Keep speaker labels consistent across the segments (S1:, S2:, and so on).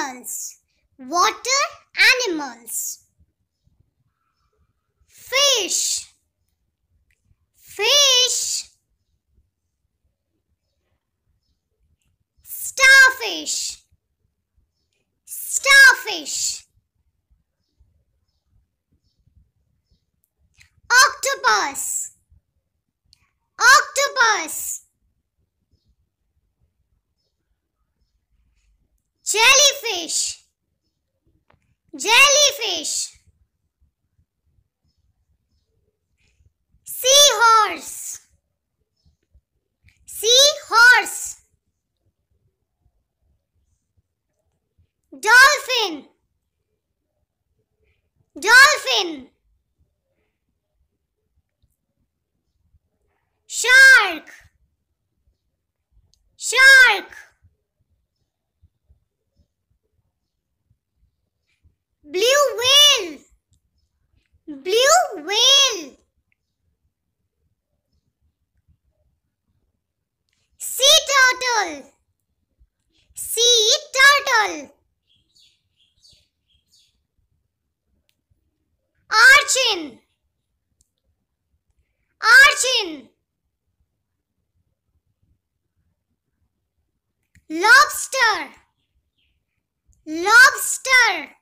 S1: animals. Water animals. Fish. Fish. Starfish. Starfish. Octopus. Octopus. jellyfish jellyfish seahorse seahorse dolphin dolphin shark shark Blue whale. Blue whale. Sea turtle. Sea turtle. Archin. Archin. Lobster. Lobster.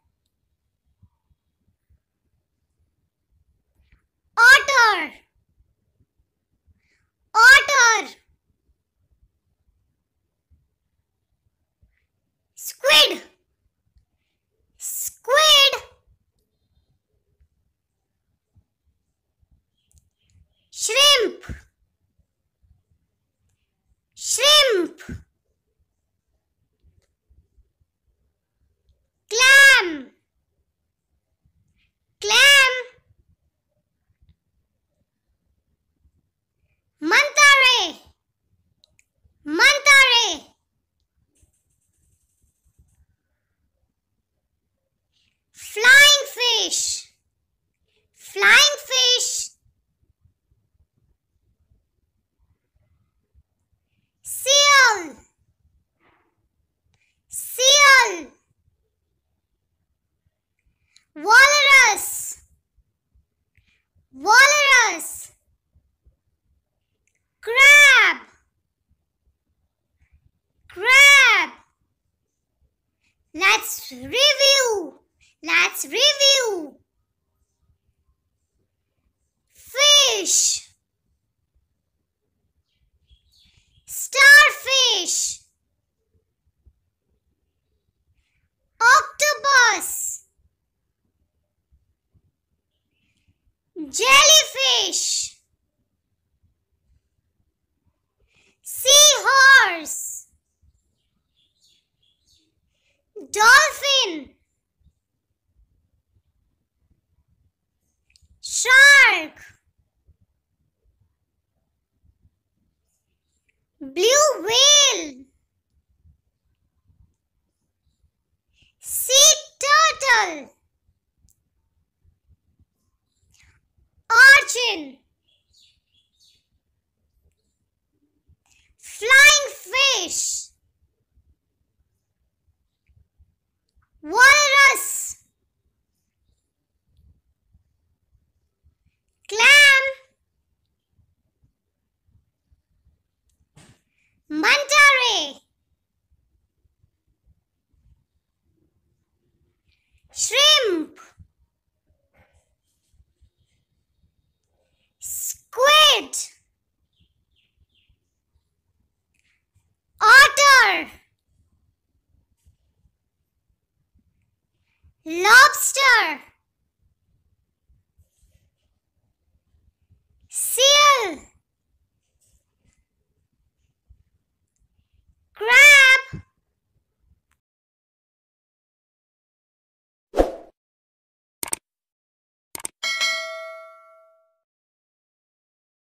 S1: Let's review. Let's review. Fish. Starfish. Octopus. Jellyfish. flying fish walrus clam monkey